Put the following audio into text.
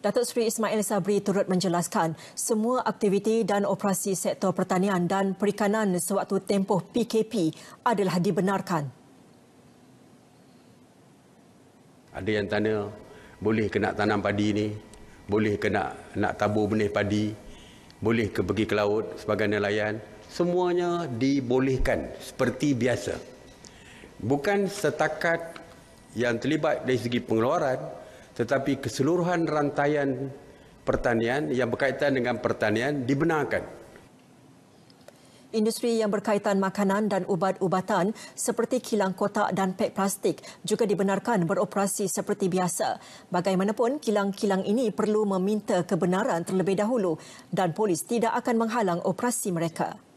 Datuk Seri Ismail Sabri turut menjelaskan semua aktiviti dan operasi sektor pertanian dan perikanan sewaktu tempoh PKP adalah dibenarkan. Ada yang tanya, boleh kena tanam padi ini, Boleh kena nak, nak tabur benih padi? Boleh ke pergi ke laut sebagai nelayan? Semuanya dibolehkan seperti biasa. Bukan setakat yang terlibat dari segi pengeluaran, tetapi keseluruhan rantaian pertanian yang berkaitan dengan pertanian dibenarkan. Industri yang berkaitan makanan dan ubat-ubatan seperti kilang kotak dan pek plastik juga dibenarkan beroperasi seperti biasa. Bagaimanapun, kilang-kilang ini perlu meminta kebenaran terlebih dahulu dan polis tidak akan menghalang operasi mereka.